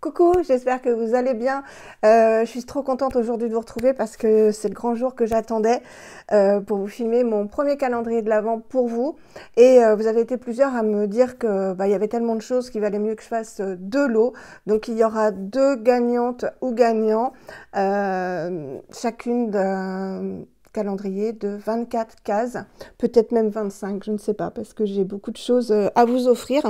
Coucou, j'espère que vous allez bien. Euh, je suis trop contente aujourd'hui de vous retrouver parce que c'est le grand jour que j'attendais euh, pour vous filmer mon premier calendrier de l'Avent pour vous. Et euh, vous avez été plusieurs à me dire que bah, il y avait tellement de choses qu'il valait mieux que je fasse deux lots. Donc il y aura deux gagnantes ou gagnants, chacune d'un calendrier de 24 cases, peut-être même 25, je ne sais pas, parce que j'ai beaucoup de choses à vous offrir.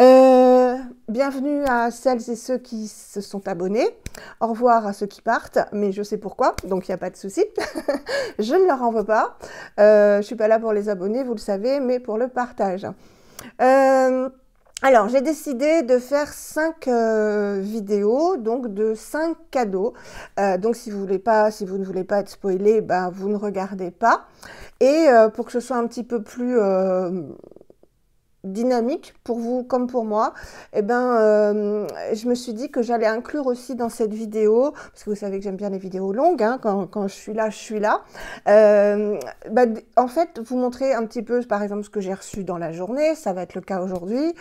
Euh, Bienvenue à celles et ceux qui se sont abonnés. Au revoir à ceux qui partent, mais je sais pourquoi, donc il n'y a pas de souci. je ne leur en veux pas. Euh, je ne suis pas là pour les abonnés, vous le savez, mais pour le partage. Euh, alors, j'ai décidé de faire 5 euh, vidéos, donc de 5 cadeaux. donc, si vous, voulez pas, si vous ne voulez pas être spoilé, ben, vous ne regardez pas. Et pour que ce soit un petit peu plus dynamique pour vous comme pour moi, et eh ben, euh, je me suis dit que j'allais inclure aussi dans cette vidéo, parce que vous savez que j'aime bien les vidéos longues, hein, quand, je suis là, je suis là. Euh, bah, en fait, vous montrer un petit peu, par exemple, ce que j'ai reçu dans la journée, ça va être le cas aujourd'hui,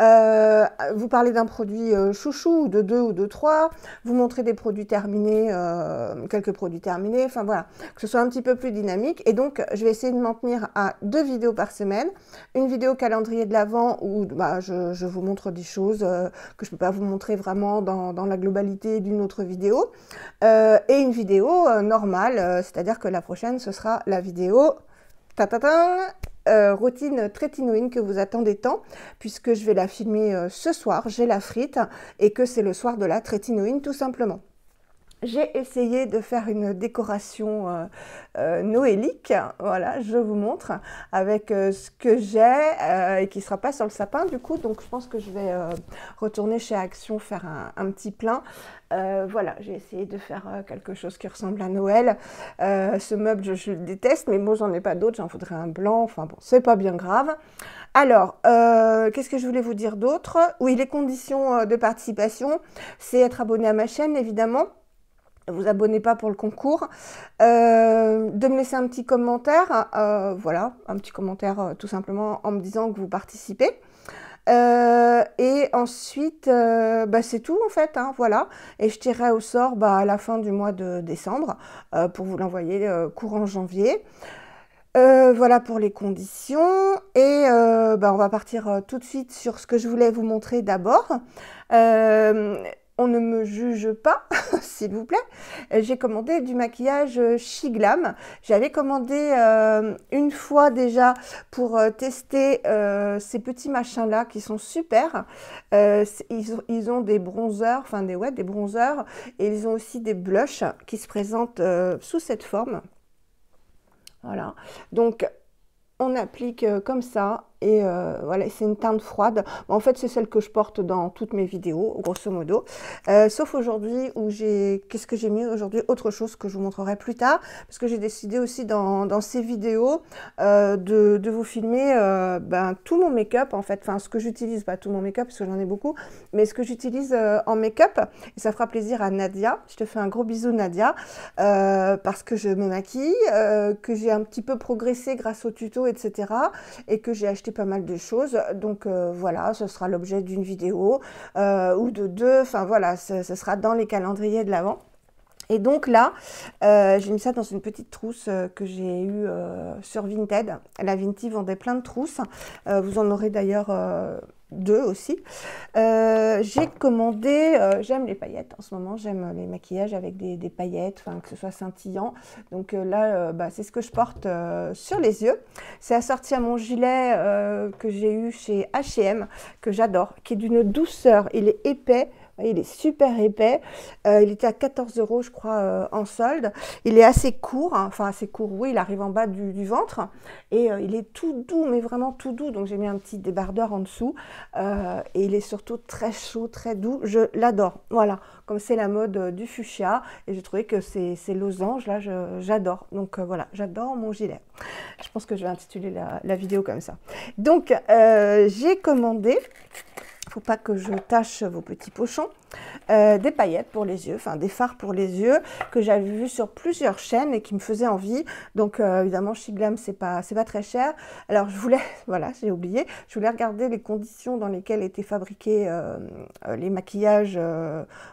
euh, vous parlez d'un produit euh, chouchou, de deux ou de trois. Vous montrez des produits terminés, euh, quelques produits terminés. Enfin voilà, que ce soit un petit peu plus dynamique. Et donc, je vais essayer de m'en tenir à deux vidéos par semaine. Une vidéo calendrier de l'avant où bah, je, vous montre des choses que je ne peux pas vous montrer vraiment dans, la globalité d'une autre vidéo. et une vidéo normale, c'est-à-dire que la prochaine, ce sera la vidéo ta -ta euh, routine trétinoïne que vous attendez tant, puisque je vais la filmer euh, ce soir, j'ai la frite, et que c'est le soir de la trétinoïne tout simplement j'ai essayé de faire une décoration euh, euh noélique. Voilà, je vous montre avec euh, ce que j'ai euh, et qui ne sera pas sur le sapin du coup. Donc je pense que je vais retourner chez Action faire un, petit plein. voilà, j'ai essayé de faire quelque chose qui ressemble à Noël. ce meuble, je, le déteste, mais moi j'en ai pas d'autres. J'en voudrais un blanc. Enfin bon, c'est pas bien grave. Alors, qu'est-ce que je voulais vous dire d'autre Oui, les conditions de participation, c'est être abonné à ma chaîne évidemment vous abonnez pas pour le concours, euh, de me laisser un petit commentaire, euh, voilà, un petit commentaire euh, tout simplement en me disant que vous participez. et ensuite, bah, c'est tout en fait, hein, voilà. Et je tirerai au sort bah, à la fin du mois de décembre pour vous l'envoyer courant janvier. voilà pour les conditions et bah, on va partir tout de suite sur ce que je voulais vous montrer d'abord on ne me juge pas, s'il vous plaît. J'ai commandé du maquillage chiglam euh, J'avais commandé euh, une fois déjà pour euh, tester ces petits machins-là qui sont super. ils, ont, des bronzers, enfin des, ouais, des bronzers, et ils ont aussi des blushs qui se présentent sous cette forme. Voilà. Donc, on applique comme ça et euh, voilà, c'est une teinte froide. En fait, c'est celle que je porte dans toutes mes vidéos, grosso modo. Euh, sauf aujourd'hui où j'ai... Qu'est-ce que j'ai mis aujourd'hui Autre chose que je vous montrerai plus tard. Parce que j'ai décidé aussi dans, ces vidéos euh, de, vous filmer ben, tout mon make-up, en fait. Enfin, ce que j'utilise, pas tout mon make-up, parce que j'en ai beaucoup. Mais ce que j'utilise en make-up. Et ça fera plaisir à Nadia. Je te fais un gros bisou, Nadia. parce que je me maquille, que j'ai un petit peu progressé grâce au tuto, etc. Et que j'ai acheté pas mal de choses. Donc euh, voilà, ce sera l'objet d'une vidéo euh, ou de deux. Enfin voilà, ce, sera dans les calendriers de l'avant. Et donc là, euh, j'ai mis ça dans une petite trousse que j'ai eue sur Vinted. La Vinti vendait plein de trousses. vous en aurez d'ailleurs deux aussi. Euh, j'ai commandé, euh, j'aime les paillettes en ce moment, j'aime les maquillages avec des, des paillettes, que ce soit scintillant. Donc euh, là, bah, c'est ce que je porte sur les yeux. C'est assorti à mon gilet que j'ai eu chez H&M, que j'adore, qui est d'une douceur. Il est épais, il est super épais. Euh, il était à 14 euros, je crois, euh, en solde. Il est assez court, hein. enfin assez court, oui, il arrive en bas du, ventre. Et euh, il est tout doux, mais vraiment tout doux. Donc j'ai mis un petit débardeur en dessous. et il est surtout très chaud, très doux. Je l'adore. Voilà, comme c'est la mode du fuchsia. Et j'ai trouvé que c'est losange losanges, là, j'adore. Donc voilà, j'adore mon gilet. Je pense que je vais intituler la vidéo comme ça. Donc j'ai commandé faut pas que je tâche vos petits pochons. Euh, des paillettes pour les yeux, enfin des phares pour les yeux que j'avais vu sur plusieurs chaînes et qui me faisaient envie. Donc euh, évidemment, chez Glam, c'est pas c'est pas très cher. Alors je voulais, voilà, j'ai oublié, je voulais regarder les conditions dans lesquelles étaient fabriqués euh, les maquillages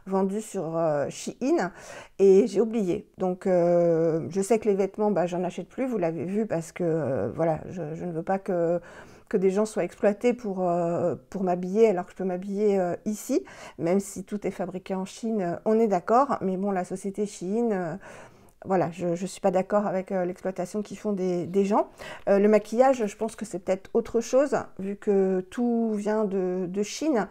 vendus sur Shein et j'ai oublié. Donc je sais que les vêtements, bah, j'en achète plus. Vous l'avez vu parce que voilà, je ne veux pas que que des gens soient exploités pour, euh, pour m'habiller alors que je peux m'habiller euh, ici, même si tout est fabriqué en Chine, euh, on est d'accord, mais bon, la société Chine voilà, je ne suis pas d'accord avec l'exploitation qu'ils font des, gens. le maquillage, je pense que c'est peut-être autre chose, vu que tout vient de, Chine.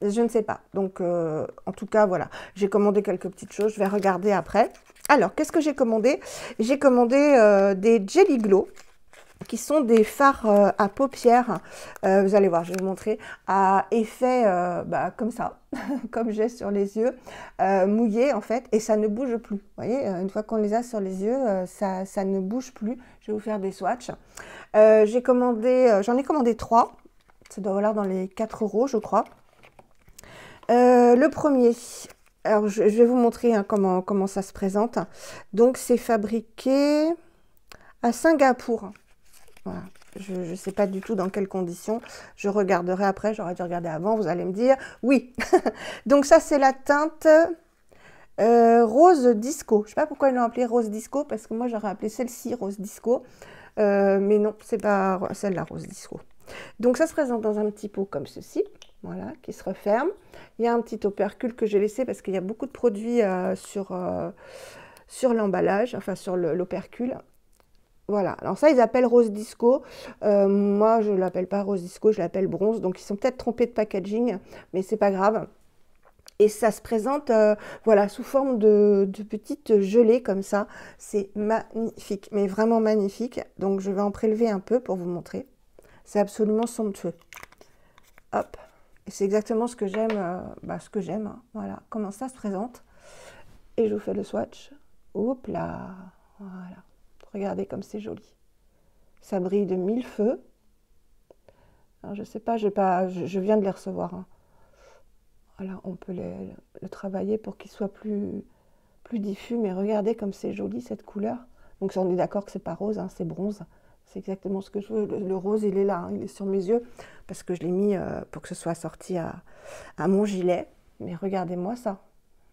Je ne sais pas. Donc, en tout cas, voilà, j'ai commandé quelques petites choses. Je vais regarder après. Alors, qu'est-ce que j'ai commandé J'ai commandé des Jelly Glow qui sont des fards euh, à paupières, euh, vous allez voir, je vais vous montrer, à effet euh, bah, comme ça, comme j'ai sur les yeux, mouillés en fait, et ça ne bouge plus. Vous voyez, une fois qu'on les a sur les yeux, ça, ne bouge plus. Je vais vous faire des swatchs. j'ai commandé, j'en ai commandé trois, ça doit valoir dans les 4 euros, je crois. le premier, alors je, vais vous montrer hein, comment ça se présente. Donc c'est fabriqué à Singapour. Voilà. Je ne sais pas du tout dans quelles conditions. Je regarderai après, j'aurais dû regarder avant, vous allez me dire oui. Donc ça, c'est la teinte euh, rose disco. Je ne sais pas pourquoi ils l'ont appelée rose disco, parce que moi, j'aurais appelé celle-ci rose disco. Euh, mais non, c'est pas celle-là rose disco. Donc ça se présente dans un petit pot comme ceci, voilà, qui se referme. Il y a un petit opercule que j'ai laissé parce qu'il y a beaucoup de produits euh, sur, sur l'emballage, enfin sur l'opercule. Voilà, alors ça ils appellent rose disco. Euh, moi je ne l'appelle pas rose disco, je l'appelle bronze. Donc ils sont peut-être trompés de packaging, mais c'est pas grave. Et ça se présente euh, voilà, sous forme de, de petites gelées comme ça. C'est magnifique, mais vraiment magnifique. Donc je vais en prélever un peu pour vous montrer. C'est absolument somptueux. Hop, et c'est exactement ce que j'aime, euh, bah, ce que j'aime. Hein. Voilà, comment ça se présente. Et je vous fais le swatch. Hop là, voilà. Regardez comme c'est joli. Ça brille de mille feux. je ne sais pas, pas je, viens de les recevoir. Voilà, hein. on peut le travailler pour qu'il soit plus, plus diffus. Mais regardez comme c'est joli cette couleur. Donc on est d'accord que c'est pas rose, hein, c'est bronze. C'est exactement ce que je veux. Le, rose, il est là, hein, il est sur mes yeux parce que je l'ai mis euh, pour que ce soit sorti à, mon gilet. Mais regardez-moi ça,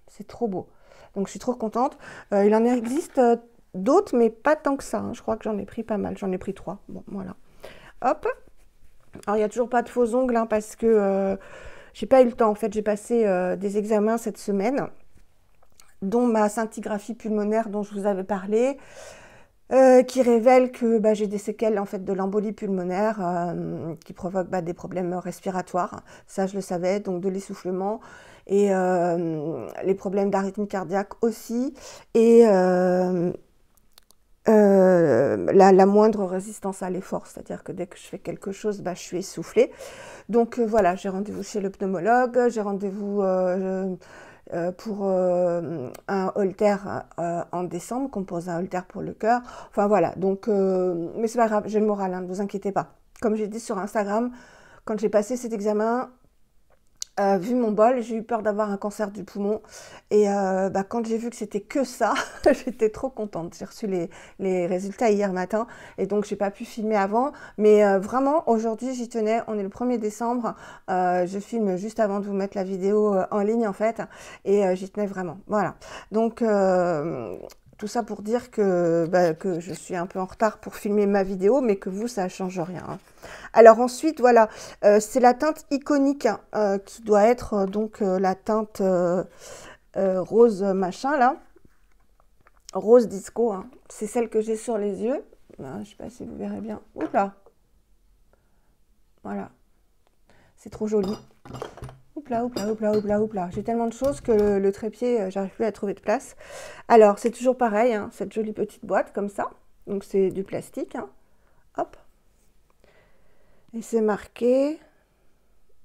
c'est trop beau. Donc je suis trop contente. Euh, il en existe euh, D'autres, mais pas tant que ça. Hein. Je crois que j'en ai pris pas mal. J'en ai pris trois. Bon, voilà. Hop. Alors, il n'y a toujours pas de faux ongles hein, parce que euh, j'ai pas eu le temps. En fait, j'ai passé euh, des examens cette semaine, dont ma scintigraphie pulmonaire dont je vous avais parlé, euh, qui révèle que bah, j'ai des séquelles en fait de l'embolie pulmonaire qui provoque bah, des problèmes respiratoires. Ça, je le savais, donc de l'essoufflement et les problèmes d'arythmie cardiaque aussi. Et euh, la, moindre résistance à l'effort. C'est-à-dire que dès que je fais quelque chose, bah, je suis essoufflée. Donc euh, voilà, j'ai rendez-vous chez le pneumologue, j'ai rendez-vous euh, pour un holter en décembre, qu'on pose un holter pour le cœur. Enfin voilà, donc, mais c'est pas grave, j'ai le moral, hein, ne vous inquiétez pas. Comme j'ai dit sur Instagram, quand j'ai passé cet examen, euh, vu mon bol, j'ai eu peur d'avoir un cancer du poumon. Et euh, bah, quand j'ai vu que c'était que ça, j'étais trop contente. J'ai reçu les, les, résultats hier matin et donc j'ai pas pu filmer avant. Mais euh, vraiment, aujourd'hui, j'y tenais. On est le 1er décembre. je filme juste avant de vous mettre la vidéo en ligne en fait. Et j'y tenais vraiment. Voilà. Donc tout ça pour dire bah, que, je suis un peu en retard pour filmer ma vidéo, mais que vous, ça ne change rien. Hein. Alors ensuite, voilà, euh, c'est la teinte iconique hein, euh, qui doit être euh, donc la teinte rose machin là. Rose disco, hein. c'est celle que j'ai sur les yeux. Je ah, je sais pas si vous verrez bien. Oups là Voilà. C'est trop joli. Oups là, oups là, oups là, J'ai tellement de choses que le, trépied, euh, j'arrive plus à trouver de place. Alors, c'est toujours pareil, hein, cette jolie petite boîte comme ça. Donc, c'est du plastique. Hein. Hop. Et c'est marqué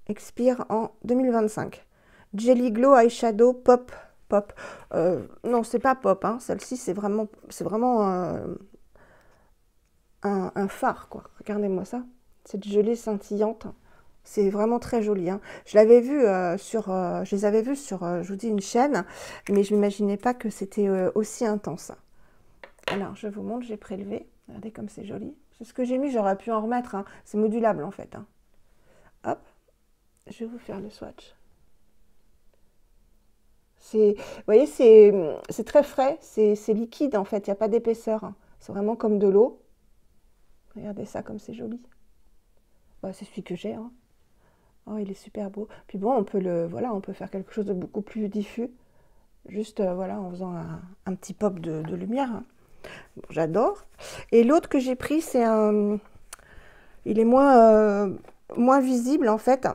expire en 2025. Jelly Glow Eyeshadow Pop. Pop. Euh, non, c'est pas pop. Hein. Celle-ci, c'est vraiment, c'est vraiment euh, un, phare, quoi. Regardez-moi ça. Cette gelée scintillante. C'est vraiment très joli. Hein. Je l'avais vu euh, sur, euh, je les avais vus sur, euh, je vous dis, une chaîne, mais je m'imaginais pas que c'était aussi intense. Alors, je vous montre, j'ai prélevé. Regardez comme c'est joli. C'est ce que j'ai mis, j'aurais pu en remettre. Hein. C'est modulable en fait. Hein. Hop, je vais vous faire le swatch. Vous voyez, c'est très frais, c'est liquide en fait, il n'y a pas d'épaisseur. C'est vraiment comme de l'eau. Regardez ça comme c'est joli. Bah, c'est celui que j'ai. Hein. Oh, il est super beau. Puis bon, on peut le, voilà, on peut faire quelque chose de beaucoup plus diffus, juste euh, voilà, en faisant un, petit pop de, lumière. J'adore. Et l'autre que j'ai pris, c'est un, il est moins, euh, moins visible en fait.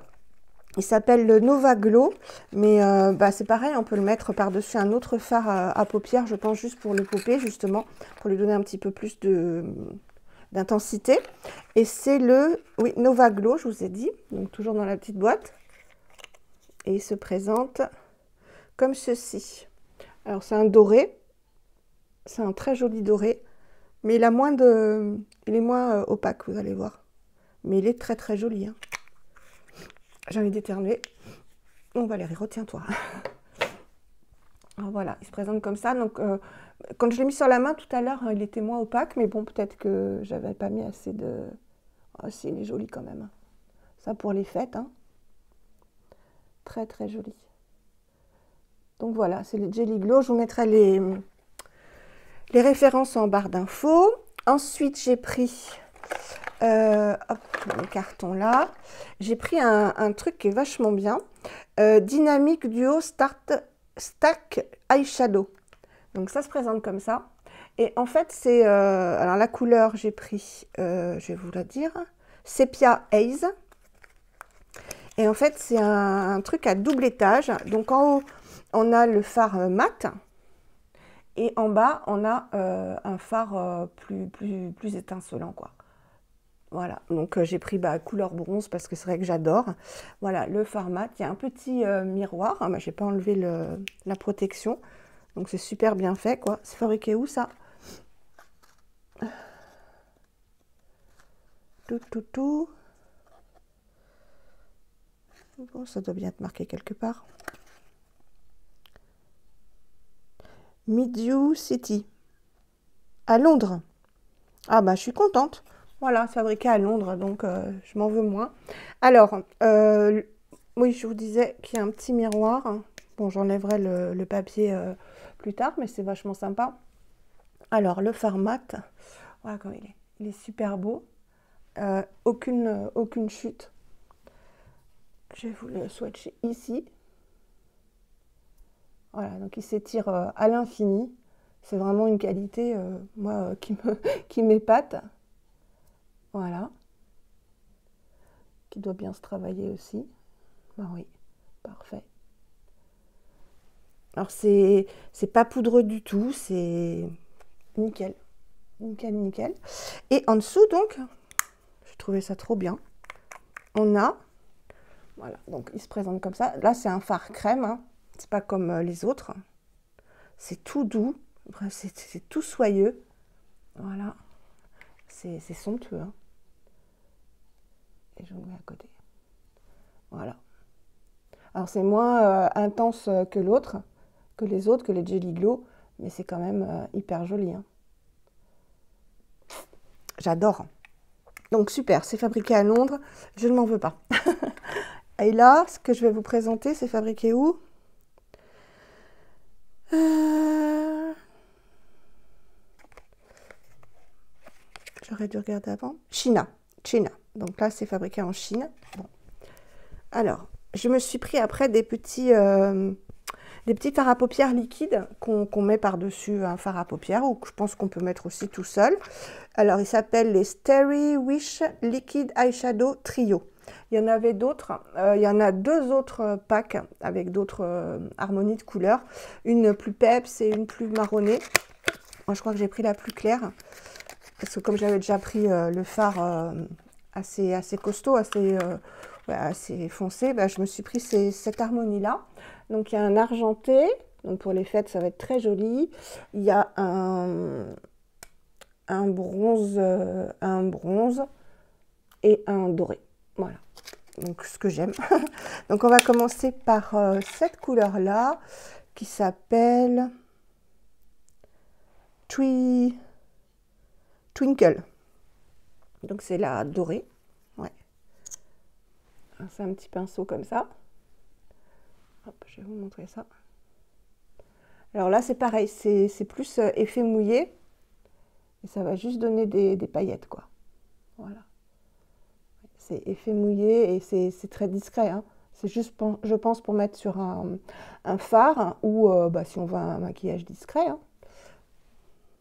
Il s'appelle le Nova Glow, mais euh, bah, c'est pareil, on peut le mettre par-dessus un autre fard à, à, paupières, je pense, juste pour le popper, justement, pour lui donner un petit peu plus de, d'intensité. Et c'est le oui, Nova Glow, je vous ai dit, donc toujours dans la petite boîte. Et il se présente comme ceci. Alors c'est un doré, c'est un très joli doré, mais il, a moins de, il est moins euh, opaque, vous allez voir. Mais il est très très joli. Hein. J'ai envie d'éternuer. Bon Valérie, retiens-toi. voilà, il se présente comme ça. Donc, euh, quand je l'ai mis sur la main tout à l'heure, hein, il était moins opaque, mais bon, peut-être que j'avais pas mis assez de. Oh, si, est joli quand même. Hein. Ça pour les fêtes. Hein. Très, très joli. Donc voilà, c'est le Jelly Glow. Je vous mettrai les, les références en barre d'infos. Ensuite, j'ai pris. Euh, hop, le carton là. J'ai pris un, truc qui est vachement bien. Euh, Dynamique Duo Start Stack Eyeshadow. Donc ça se présente comme ça. Et en fait, c'est... Euh, alors la couleur, j'ai pris, euh, je vais vous la dire, Sepia Haze. Et en fait, c'est un, truc à double étage. Donc en haut, on a le phare euh, mat. Et en bas, on a un phare plus, plus, plus étincelant, quoi. Voilà, donc euh, j'ai pris bah, couleur bronze parce que c'est vrai que j'adore. Voilà, le format. il y a un petit euh, miroir, Je ah, bah, j'ai pas enlevé la protection. Donc c'est super bien fait quoi. C'est fabriqué où ça Tout, tout, tout. Bon, ça doit bien être marqué quelque part. Midiou City, à Londres. Ah bah je suis contente. Voilà, fabriqué à Londres, donc euh, je m'en veux moins. Alors, euh, oui, je vous disais qu'il y a un petit miroir. Bon, j'enlèverai le, papier euh, plus tard, mais c'est vachement sympa. Alors, le Farmat, voilà comme il est. Il est super beau. aucune, aucune chute. Je vais vous le swatcher ici. Voilà, donc il s'étire à l'infini. C'est vraiment une qualité, moi, qui m'épate. Qui voilà. Qui doit bien se travailler aussi. Ben oui, parfait. Alors c'est pas poudreux du tout, c'est nickel. Nickel, nickel. Et en dessous donc, je trouvais ça trop bien. On a, voilà, donc il se présente comme ça. Là c'est un fard crème, hein. c'est pas comme euh, les autres. C'est tout doux, c'est tout soyeux. Voilà c'est somptueux. Hein. Et je vous mets à côté. Voilà. Alors c'est moins euh, intense que l'autre, que les autres, que les Jelly Glow, mais c'est quand même euh, hyper joli. Hein. J'adore. Donc super, c'est fabriqué à Londres, je ne m'en veux pas. Et là, ce que je vais vous présenter, c'est fabriqué où euh, J'aurais dû regarder avant. China. China. Donc là, c'est fabriqué en Chine. Alors, je me suis pris après des petits, euh, des petits fards à paupières liquides qu'on met par-dessus un fard à paupières ou que je pense qu'on peut mettre aussi tout seul. Alors, il s'appelle les Sterry Wish Liquid Eyeshadow Trio. Il y en avait d'autres. Euh, il y en a deux autres packs avec d'autres euh, harmonies de couleurs. Une plus peps et une plus marronnée. Moi, je crois que j'ai pris la plus claire. Parce que comme j'avais déjà pris euh, le phare euh, assez, costaud, assez, euh, foncé, bah, je me suis pris cette harmonie-là. Donc il y a un argenté, donc pour les fêtes ça va être très joli. Il y a un, bronze, un bronze et un doré. Voilà donc ce que j'aime. donc on va commencer par cette couleur là qui s'appelle Tree Twinkle. Donc c'est la dorée. Ouais. C'est un petit pinceau comme ça. je vais vous montrer ça. Alors là, c'est pareil, c'est plus euh, effet mouillé. Et ça va juste donner des, paillettes, quoi. Voilà. C'est effet mouillé et c'est très discret. Hein. C'est juste, je pense, pour mettre sur un, un phare ou euh, bah, si on veut un maquillage discret. Hein.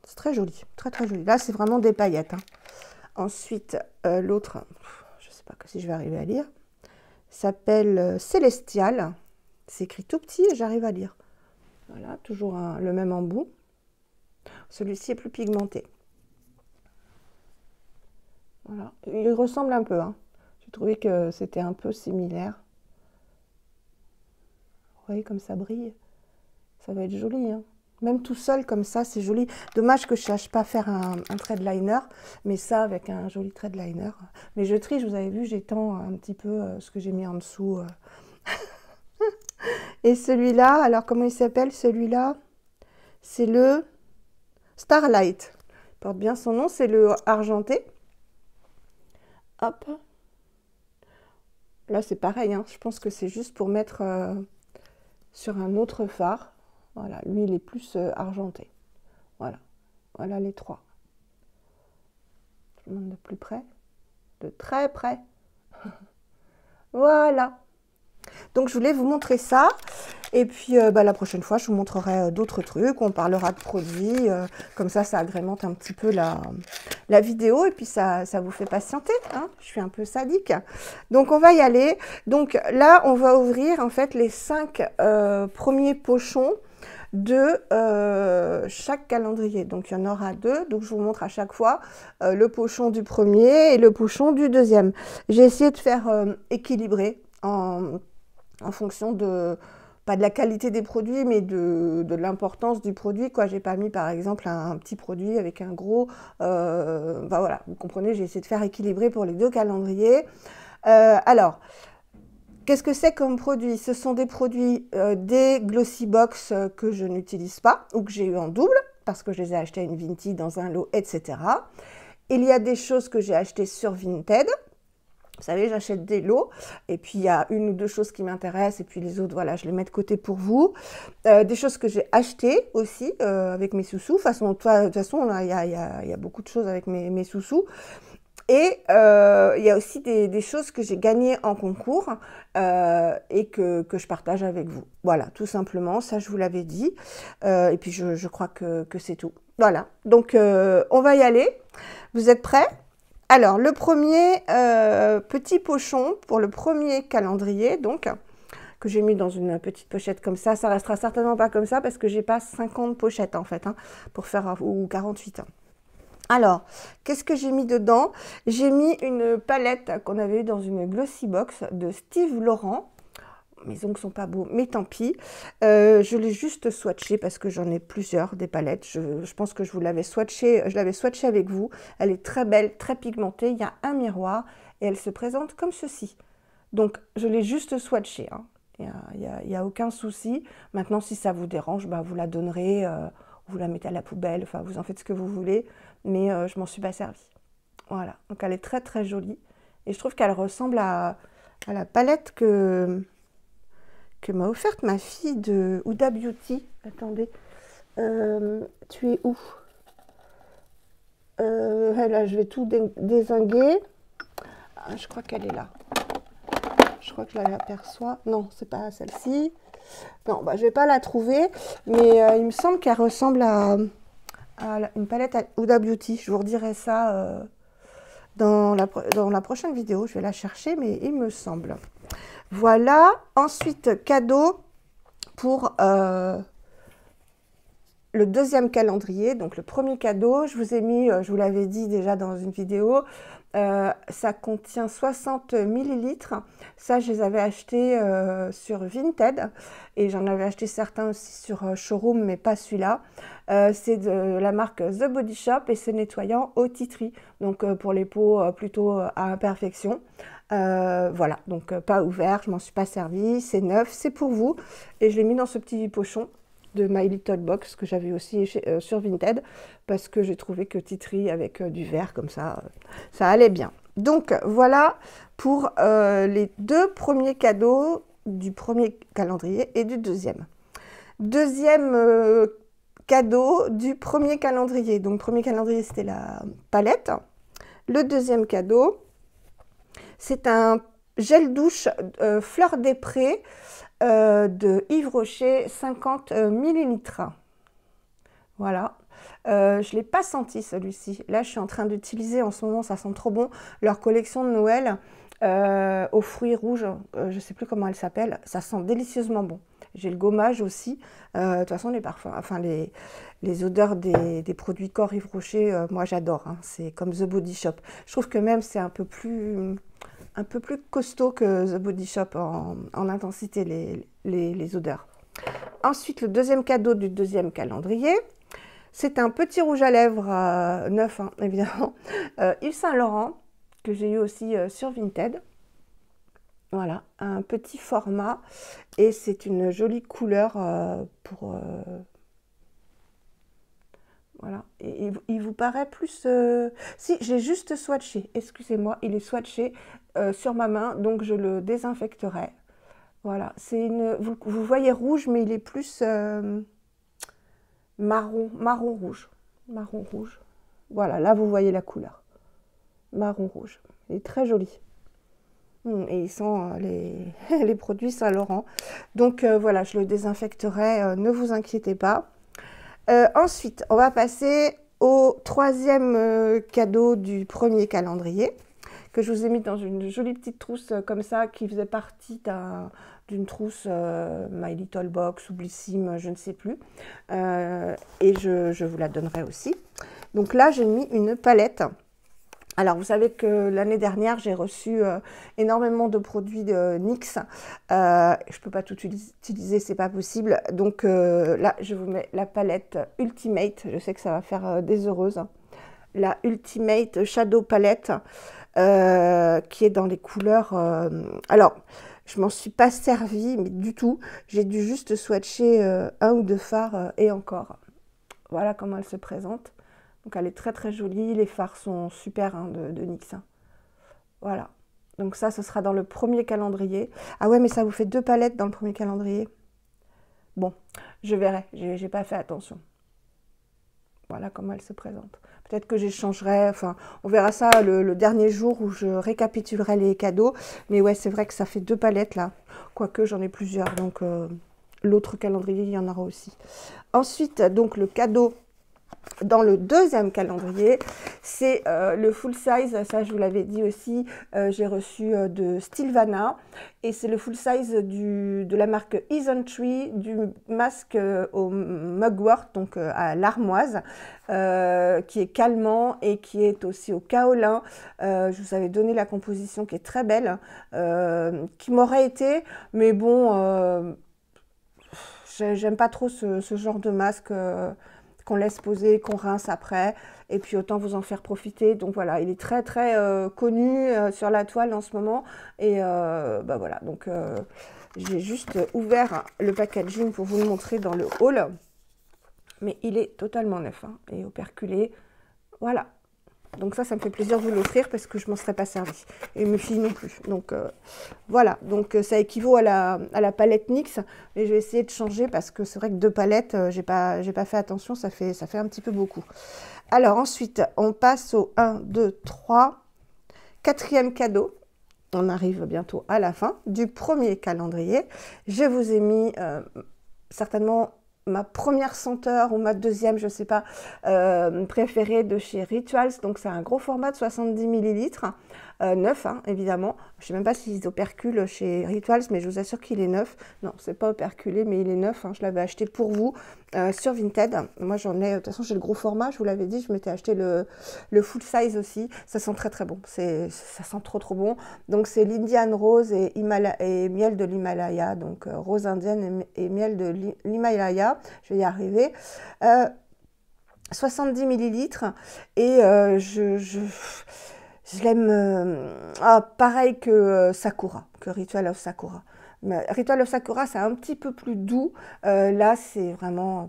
C'est très joli, très très joli. Là, c'est vraiment des paillettes. Hein. Ensuite, euh, l'autre, je ne sais pas si je vais arriver à lire, s'appelle euh, Célestial. C'est écrit tout petit et j'arrive à lire. Voilà, toujours le même embout. Celui-ci est plus pigmenté. Voilà, il ressemble un peu. Hein. J'ai trouvé que c'était un peu similaire. Vous voyez comme ça brille. Ça va être joli. Hein. Même tout seul comme ça, c'est joli. Dommage que je ne sache pas faire un, un, liner, mais ça avec un joli trait liner. Mais je triche, vous avez vu, j'étends un petit peu euh, ce que j'ai mis en dessous. Euh. Et celui-là, alors comment il s'appelle celui-là C'est le Starlight. Il porte bien son nom, c'est le argenté. Hop. Là, c'est pareil, hein. je pense que c'est juste pour mettre euh, sur un autre phare. Voilà, lui, il est plus euh, argenté. Voilà, voilà les trois. Je vous de plus près, de très près. voilà. Donc, je voulais vous montrer ça. Et puis, euh, bah, la prochaine fois, je vous montrerai euh, d'autres trucs. On parlera de produits. comme ça, ça agrémente un petit peu la, la vidéo. Et puis, ça, ça vous fait patienter. Hein. je suis un peu sadique. Donc, on va y aller. Donc, là, on va ouvrir, en fait, les cinq premiers pochons de euh, chaque calendrier. Donc il y en aura deux. Donc je vous montre à chaque fois euh, le pochon du premier et le pochon du deuxième. J'ai essayé de faire euh, équilibrer en, fonction de pas de la qualité des produits, mais de, l'importance du produit. Quoi, j'ai pas mis par exemple un, petit produit avec un gros. ben voilà, vous comprenez, j'ai essayé de faire équilibrer pour les deux calendriers. alors. Qu'est-ce que c'est comme produit Ce sont des produits euh, des Glossy Box euh, que je n'utilise pas ou que j'ai eu en double parce que je les ai achetés à une Vinti dans un lot, etc. Il y a des choses que j'ai achetées sur Vinted. Vous savez, j'achète des lots et puis il y a une ou deux choses qui m'intéressent et puis les autres, voilà, je les mets de côté pour vous. Euh, des choses que j'ai achetées aussi avec mes sous-sous. De toute façon, il y, a beaucoup de choses avec mes sous-sous. Et euh, il y a aussi des, choses que j'ai gagnées en concours euh, et que, je partage avec vous. Voilà, tout simplement, ça je vous l'avais dit. Euh, et puis je, crois que, c'est tout. Voilà, donc on va y aller. Vous êtes prêts Alors, le premier petit pochon pour le premier calendrier, donc que j'ai mis dans une petite pochette comme ça. Ça restera certainement pas comme ça parce que j'ai pas 50 pochettes en fait hein, pour faire ou 48 alors, qu'est-ce que j'ai mis dedans J'ai mis une palette qu'on avait eu dans une Glossy Box de Steve Laurent. Mes ongles sont pas beaux, mais tant pis. Euh, je l'ai juste swatché parce que j'en ai plusieurs des palettes. Je, pense que je vous l'avais swatché, je l'avais swatché avec vous. Elle est très belle, très pigmentée. Il y a un miroir et elle se présente comme ceci. Donc, je l'ai juste swatché. Hein. Il n'y a, aucun souci. Maintenant, si ça vous dérange, ben, vous la donnerez, euh, vous la mettez à la poubelle, enfin, vous en faites ce que vous voulez mais euh, je m'en suis pas servie. Voilà, donc elle est très très jolie et je trouve qu'elle ressemble à, à, la palette que, que m'a offerte ma fille de Huda Beauty. Attendez, euh, tu es où euh, Là, je vais tout désinguer. Ah, je crois qu'elle est là. Je crois que je l'aperçois. Non, c'est pas celle-ci. Non, bah, je vais pas la trouver, mais il me semble qu'elle ressemble à une palette à Huda Beauty. Je vous redirai ça euh, dans, la, prochaine vidéo. Je vais la chercher, mais il me semble. Voilà. Ensuite, cadeau pour euh, le deuxième calendrier. Donc, le premier cadeau, je vous ai mis, euh, je vous l'avais dit déjà dans une vidéo, euh, ça contient 60 millilitres. Ça, je les avais achetés euh, sur Vinted et j'en avais acheté certains aussi sur euh, Showroom, mais pas celui-là. c'est de la marque The Body Shop et c'est nettoyant au titri, donc pour les peaux plutôt à imperfection. voilà, donc pas ouvert, je m'en suis pas servi, c'est neuf, c'est pour vous et je l'ai mis dans ce petit pochon de My Little Box que j'avais aussi euh, sur Vinted parce que j'ai trouvé que Titri avec euh, du verre comme ça, euh, ça allait bien. Donc voilà pour les deux premiers cadeaux du premier calendrier et du deuxième. Deuxième cadeau du premier calendrier. Donc premier calendrier c'était la palette. Le deuxième cadeau, c'est un gel douche Fleur des Prés euh, de Yves Rocher 50 euh, ml. Voilà. Euh, je ne l'ai pas senti celui-ci. Là, je suis en train d'utiliser en ce moment, ça sent trop bon, leur collection de Noël aux fruits rouges. je ne sais plus comment elle s'appelle. Ça sent délicieusement bon. J'ai le gommage aussi. de toute façon, les parfums, enfin les, odeurs des, produits corps Yves Rocher, moi j'adore. Hein. C'est comme The Body Shop. Je trouve que même c'est un peu plus un peu plus costaud que The Body Shop en, intensité, les, les, odeurs. Ensuite, le deuxième cadeau du deuxième calendrier, c'est un petit rouge à lèvres euh, neuf, hein, évidemment, euh, Yves Saint Laurent, que j'ai eu aussi euh, sur Vinted. Voilà, un petit format et c'est une jolie couleur pour voilà. Et, il vous paraît plus... Euh, si, j'ai juste swatché. Excusez-moi, il est swatché euh, sur ma main, donc je le désinfecterai. Voilà. C'est une... Vous, voyez rouge, mais il est plus euh, marron, marron-rouge. Marron-rouge. Voilà, là, vous voyez la couleur. Marron-rouge. Il est très joli. Hmm, et il sent les produits Saint-Laurent. Donc voilà, je le désinfecterai, ne vous inquiétez pas. Euh, ensuite, on va passer au troisième euh, cadeau du premier calendrier que je vous ai mis dans une jolie petite trousse euh, comme ça qui faisait partie d'une trousse My Little Box ou Blissime, je ne sais plus. et je, vous la donnerai aussi. Donc là, j'ai mis une palette alors, vous savez que l'année dernière, j'ai reçu euh, énormément de produits de NYX. Euh, je ne peux pas tout utiliser, c'est pas possible. Donc euh, là, je vous mets la palette Ultimate. Je sais que ça va faire des heureuses. La Ultimate Shadow Palette, qui est dans les couleurs... alors, je m'en suis pas servie, mais du tout. J'ai dû juste swatcher un ou deux fards et encore. Voilà comment elle se présente. Donc elle est très très jolie, les phares sont super hein, de, de hein. Voilà. Donc ça, ce sera dans le premier calendrier. Ah ouais, mais ça vous fait deux palettes dans le premier calendrier. Bon, je verrai, Je n'ai pas fait attention. Voilà comment elle se présente. Peut-être que j'échangerai, enfin, on verra ça le, dernier jour où je récapitulerai les cadeaux. Mais ouais, c'est vrai que ça fait deux palettes là. Quoique j'en ai plusieurs, donc euh, l'autre calendrier, il y en aura aussi. Ensuite, donc le cadeau dans le deuxième calendrier, c'est euh, le full size, ça je vous l'avais dit aussi, euh, j'ai reçu euh, de Stilvana, et c'est le full size de la marque Ison Tree, du masque au mugwort, donc à l'armoise, qui est calmant et qui est aussi au kaolin. je vous avais donné la composition qui est très belle, qui m'aurait été, mais bon, j'aime pas trop ce, genre de masque qu'on laisse poser, qu'on rince après. Et puis autant vous en faire profiter. Donc voilà, il est très très euh, connu euh, sur la toile en ce moment. Et euh, bah voilà, donc j'ai juste ouvert le packaging pour vous le montrer dans le hall. Mais il est totalement neuf hein, et operculé. Voilà, donc ça, ça me fait plaisir de vous l'offrir parce que je ne m'en serais pas servi. Et mes filles non plus. Donc euh, voilà, donc euh, ça équivaut à la, la palette NYX. Mais je vais essayer de changer parce que c'est vrai que deux palettes, euh, je n'ai pas, fait attention, ça fait, ça fait un petit peu beaucoup. Alors ensuite, on passe au 1, 2, 3, quatrième cadeau. On arrive bientôt à la fin du premier calendrier. Je vous ai mis certainement ma première senteur ou ma deuxième, je ne sais pas, euh, préférée de chez Rituals. Donc c'est un gros format de 70 millilitres, euh, neuf hein, évidemment. Je ne sais même pas s'ils est operculent chez Rituals, mais je vous assure qu'il est neuf. Non, c'est pas operculé, mais il est neuf. Hein. Je l'avais acheté pour vous. Euh, sur Vinted. Moi, j'en ai, de toute façon, j'ai le gros format, je vous l'avais dit, je m'étais acheté le, full size aussi. Ça sent très très bon, c'est, ça sent trop trop bon. Donc, c'est l'Indian Rose et, miel de l'Himalaya, donc euh, rose indienne et, miel de l'Himalaya. Je vais y arriver. 70 euh, ml, et je, l'aime ah, pareil que Sakura, que Ritual of Sakura. Ritual of Sakura, c'est un petit peu plus doux. Euh, là, c'est vraiment.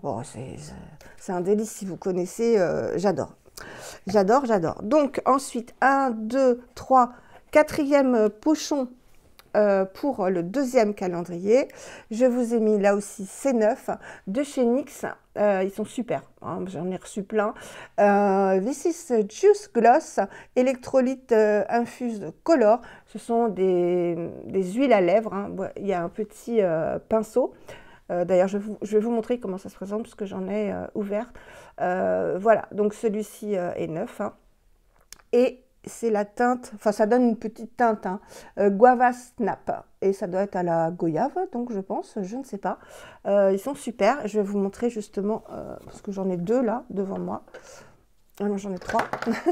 c'est un délice si vous connaissez. Euh, j'adore. J'adore, j'adore. Donc, ensuite, 1, 2, 3, 4 quatrième euh, pochon euh, pour le deuxième calendrier. Je vous ai mis là aussi C9 de chez NYX. Euh, ils sont super, hein, j'en ai reçu plein. Euh, this Juice Gloss, électrolyte euh, infuse color. Ce sont des, huiles à lèvres. Hein. Il y a un petit pinceau. D'ailleurs, je, vais vous montrer comment ça se présente parce que j'en ai ouvert. voilà, donc celui-ci est neuf. Hein. Et c'est la teinte, enfin ça donne une petite teinte, hein. euh, guava snap. Et ça doit être à la goyave, donc je pense, je ne sais pas. Euh, ils sont super, je vais vous montrer justement, euh, parce que j'en ai deux là devant moi. Ah non, j'en ai trois.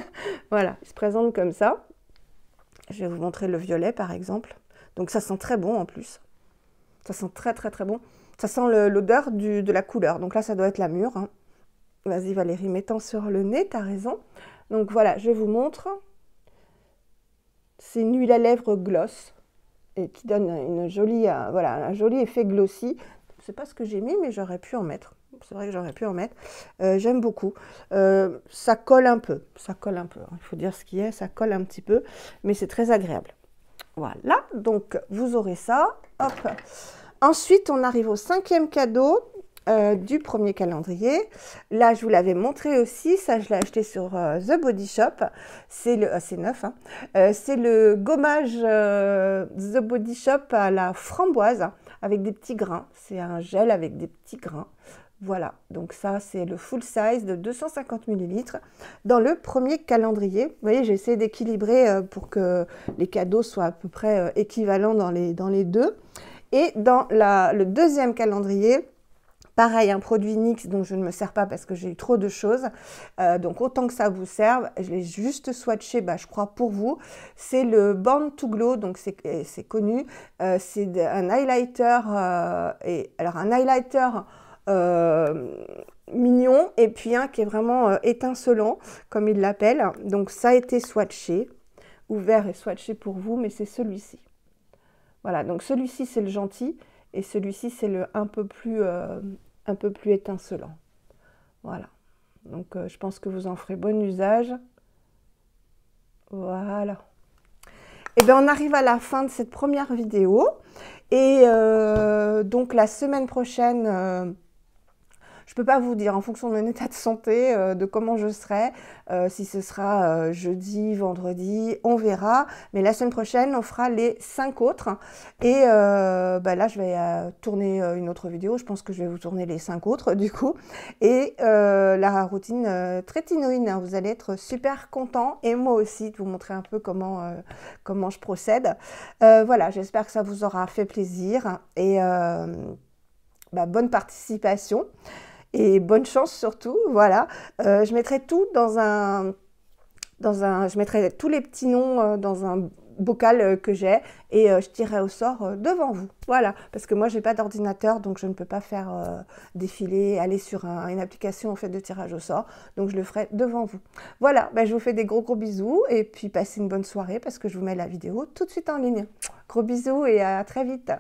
voilà, ils se présentent comme ça. Je vais vous montrer le violet par exemple. Donc ça sent très bon en plus. Ça sent très très très bon. Ça sent l'odeur de la couleur. Donc là, ça doit être la mûre. Hein. Vas-y Valérie, mettant sur le nez, t'as raison. Donc voilà, je vous montre c'est une la à lèvres gloss et qui donne une jolie, euh, voilà, un joli effet glossy. C'est pas ce que j'ai mis, mais j'aurais pu en mettre. C'est vrai que j'aurais pu en mettre. Euh, j'aime beaucoup. Euh, ça colle un peu. Ça colle un peu. Hein. Il faut dire ce qui est. Ça colle un petit peu. Mais c'est très agréable. Voilà. Donc, vous aurez ça. Ensuite, on arrive au cinquième cadeau. Euh, du premier calendrier. Là, je vous l'avais montré aussi, ça je l'ai acheté sur euh, The Body Shop. C'est le, ah, c'est neuf, hein. Euh, c'est le gommage The Body Shop à la framboise avec des petits grains. C'est un gel avec des petits grains. Voilà, donc ça c'est le full size de 250 ml dans le premier calendrier. Vous voyez, j'ai essayé d'équilibrer pour que les cadeaux soient à peu près équivalents dans les, dans les deux. Et dans le deuxième calendrier, Pareil, un produit NYX dont je ne me sers pas parce que j'ai eu trop de choses. Euh, donc autant que ça vous serve, je l'ai juste swatché, bah, je crois, pour vous. C'est le Born to Glow, donc c'est euh, connu. Euh, c'est un highlighter, et, alors un highlighter mignon et puis un qui est vraiment étincelant, comme il l'appelle. Donc ça a été swatché, ouvert et swatché pour vous, mais c'est celui-ci. Voilà, donc celui-ci c'est le gentil et celui-ci c'est le un peu plus un peu plus étincelant. Voilà. Donc euh, je pense que vous en ferez bon usage. Voilà. Et eh bien on arrive à la fin de cette première vidéo. Et euh, donc la semaine prochaine... Euh, je ne peux pas vous dire en fonction de mon état de santé, euh, de comment je serai, euh, si ce sera euh, jeudi, vendredi, on verra. Mais la semaine prochaine, on fera les cinq autres. Et bah là, je vais tourner une autre vidéo. Je pense que je vais vous tourner les cinq autres du coup. Et la routine trétinoïne, hein. vous allez être super content. Et moi aussi, de vous montrer un peu comment, comment je procède. voilà, j'espère que ça vous aura fait plaisir. Et bah, bonne participation et bonne chance surtout. Voilà, euh, je mettrai tout dans un, dans un, je mettrai tous les petits noms euh, dans un bocal euh, que j'ai et je tirerai au sort devant vous. Voilà, parce que moi n'ai pas d'ordinateur donc je ne peux pas faire défiler, aller sur une application en fait de tirage au sort, donc je le ferai devant vous. Voilà, bah, je vous fais des gros gros bisous et puis passez une bonne soirée parce que je vous mets la vidéo tout de suite en ligne. Gros bisous et à très vite.